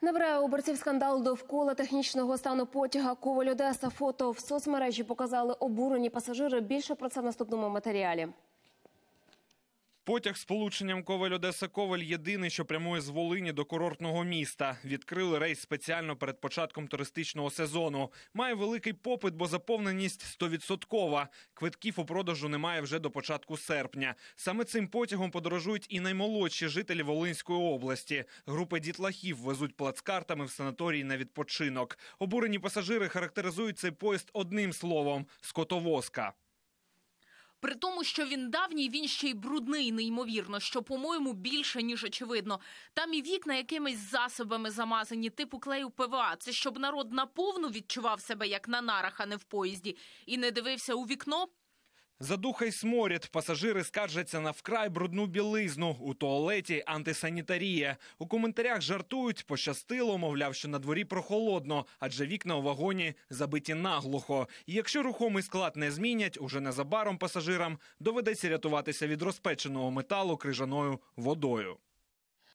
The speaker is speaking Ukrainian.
Не вре скандал довкола технічного стану потяга Коваль Одеса. Фото в соцмережі показали обурені пасажири. Більше про це в наступному матеріалі. Потяг з полученням Ковель Одеса Ковель єдиний, що прямує з Волині до курортного міста. Відкрили рейс спеціально перед початком туристичного сезону. Має великий попит, бо заповненість стовідсоткова. Квитків у продажу немає вже до початку серпня. Саме цим потягом подорожують і наймолодші жителі Волинської області. Групи дітлахів везуть плацкартами в санаторії на відпочинок. Обурені пасажири характеризують цей поїзд одним словом скотовозка. При тому, що він давній, він ще й брудний, неймовірно, що, по-моєму, більше ніж очевидно. Там і вікна якимись засобами замазані, типу клею ПВА. Це щоб народ наповну відчував себе як на нарах, а не в поїзді, і не дивився у вікно. Задуха й сморід пасажири скаржаться на вкрай брудну білизну у туалеті антисанітарія. У коментарях жартують, пощастило, мовляв, що на дворі прохолодно, адже вікна у вагоні забиті наглухо. І Якщо рухомий склад не змінять, уже незабаром пасажирам доведеться рятуватися від розпеченого металу крижаною водою.